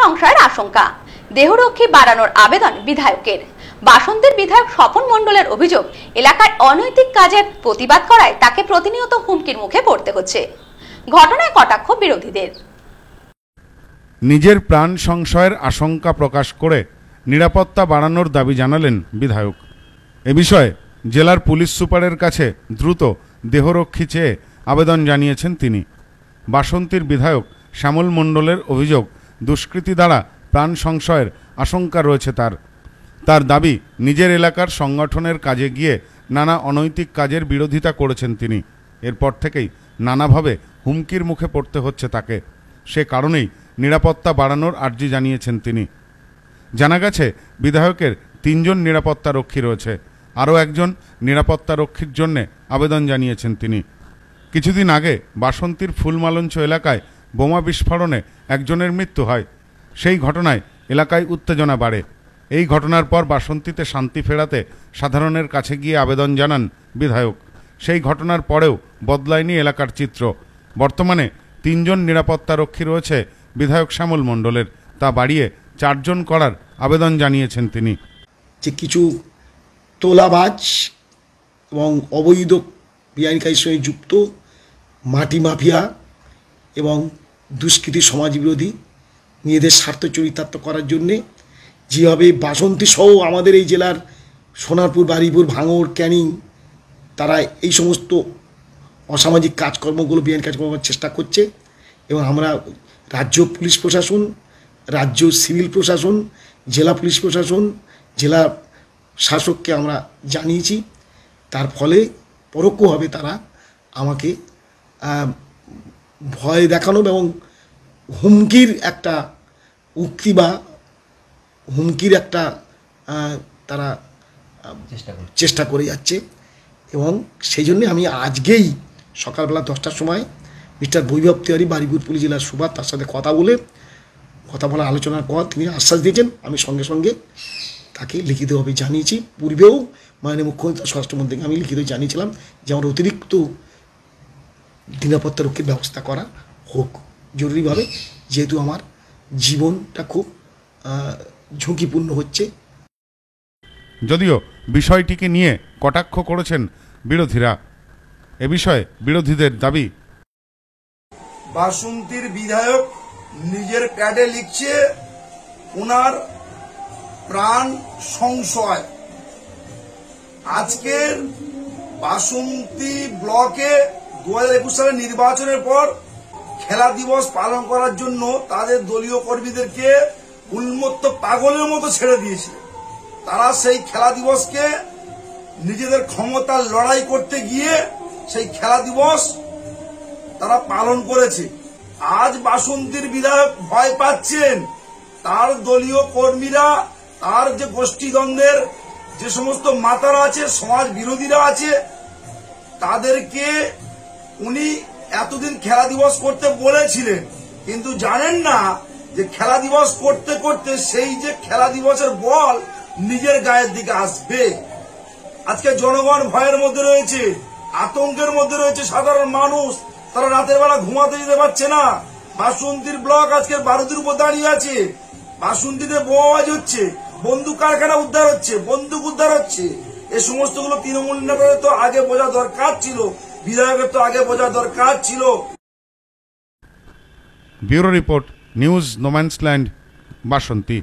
সংশয়ের আশঙ্কা দেহরক্ষী বাড়ানোর আবেদন বিধায়কের বাসন্তের বিধায়ক স্বপন মন্ডলের অভিযোগ এলাকার অনৈতিক কাজের প্রতিবাদ করায় তাকে প্রতিনিয়ত হুমকির মুখে পড়তে হচ্ছে ঘটনায় কটাক্ষ বিরোধীদের নিজের প্রাণ সংশয়ের আশঙ্কা প্রকাশ করে নিরাপত্তা বাড়ানোর দাবি জানালেন বিধায়ক এ বিষয়ে জেলার পুলিশ সুপারের কাছে দ্রুত দেহরক্ষী চেয়ে আবেদন জানিয়েছেন তিনি বাসন্তীর বিধায়ক শ্যামল মণ্ডলের অভিযোগ দুষ্কৃতী দ্বারা প্রাণ সংশয়ের আশঙ্কা রয়েছে তার তার দাবি নিজের এলাকার সংগঠনের কাজে গিয়ে নানা অনৈতিক কাজের বিরোধিতা করেছেন তিনি এরপর থেকেই নানাভাবে হুমকির মুখে পড়তে হচ্ছে তাকে সে কারণেই নিরাপত্তা বাড়ানোর আর্জি জানিয়েছেন তিনি জানা গেছে বিধায়কের তিনজন নিরাপত্তা রক্ষী রয়েছে আরও একজন নিরাপত্তা রক্ষীর জন্যে আবেদন জানিয়েছেন তিনি কিছুদিন আগে বাসন্তীর ফুলমালঞ্চ এলাকায় বোমা বিস্ফোরণে একজনের মৃত্যু হয় সেই ঘটনায় এলাকায় উত্তেজনা বাড়ে এই ঘটনার পর বাসন্তীতে শান্তি ফেরাতে সাধারণের কাছে গিয়ে আবেদন জানান বিধায়ক সেই ঘটনার পরেও বদলায়নি এলাকার চিত্র বর্তমানে তিনজন নিরাপত্তারক্ষী রয়েছে বিধায়ক শ্যামল মণ্ডলের তা বাড়িয়ে চারজন করার আবেদন জানিয়েছেন তিনি যে কিছু তোলাবাজ এবং অবৈধ বেআইনকারীর সঙ্গে যুক্ত মাটি মাফিয়া এবং দুষ্কৃতি সমাজবিরোধী নিজেদের স্বার্থ চরিতার্থ করার জন্যে যেভাবে বাসন্তী সহ আমাদের এই জেলার সোনারপুর বারিপুর ভাঙড় ক্যানিং তারা এই সমস্ত অসামাজিক কাজকর্মগুলো বিআইন কাজকর্ম করার চেষ্টা করছে এবং আমরা রাজ্য পুলিশ প্রশাসন রাজ্য সিভিল প্রশাসন জেলা পুলিশ প্রশাসন জেলা শাসককে আমরা জানিয়েছি তার ফলে পরোক্ষভাবে তারা আমাকে ভয় দেখানো এবং হুমকির একটা উক্তি বা হুমকির একটা তারা চেষ্টা করে যাচ্ছে এবং সেই জন্যে আমি আজকেই সকালবেলা দশটার সময় মিস্টার বৈভব তিওয়ারি বারিগুর পুলিশ জেলার সুভাষ তার সাথে কথা বলে কথা বলা আলোচনার পর তিনি আশ্বাস দিয়েছেন আমি সঙ্গে সঙ্গে তাকে লিখিতভাবে জানিয়েছি পূর্বেও মাননীয় মুখ্যমন্ত্রী স্বরাষ্ট্রমন্ত্রীকে আমি লিখিত জানিয়েছিলাম যে আমার অতিরিক্ত নিরাপত্তা রক্ষীর ব্যবস্থা করা হোক জরুরিভাবে যেহেতু আমার জীবনটা খুব ঝুঁকিপূর্ণ হচ্ছে যদিও বিষয়টিকে নিয়ে কটাক্ষ করেছেন বিরোধীরা এ বিষয়ে বিরোধীদের দাবি বাসন্তীর বিধায়ক নিজের প্যাডে লিখছে ওনার প্রাণ সংশয় আজকের বাসন্তী ব্লকে দু সালের নির্বাচনের পর খেলা দিবস পালন করার জন্য তাদের দলীয় কর্মীদেরকে উন্মত্ত পাগলের মতো ছেড়ে দিয়েছে তারা সেই খেলা দিবসকে নিজেদের ক্ষমতার লড়াই করতে গিয়ে সেই খেলা দিবস তারা পালন করেছে আজ বাসন্তীর বিধায়ক ভয় পাচ্ছেন তার দলীয় কর্মীরা তার যে গোষ্ঠীদ্বন্দ্বের যে সমস্ত মাতারা আছে সমাজ বিরোধীরা আছে তাদেরকে উনি এতদিন খেলা দিবস করতে বলেছিলেন কিন্তু জানেন না যে খেলা দিবস করতে করতে সেই যে খেলা দিবসের বল নিজের গায়ের দিকে আসবে আজকে জনগণ ভয়ের মধ্যে রয়েছে আতঙ্কের মধ্যে রয়েছে সাধারণ মানুষ তারা রাতের বেলা ঘুমাতে যেতে পারছে না বাসন্তীর ব্লক আজকে বারুদের উপর দাঁড়িয়ে আছে বাসন্তীতে বোয়াজ হচ্ছে বন্দুক কারখানা উদ্ধার হচ্ছে বন্দুক উদ্ধার হচ্ছে এ সমস্তগুলো তৃণমূল নেতাদের তো আগে বোঝা দরকার ছিল বিধায়কের তো আগে বোঝা দরকার ছিল ব্যুরো রিপোর্ট নিউজ নোম্যান্সল্যান্ড বাসন্তী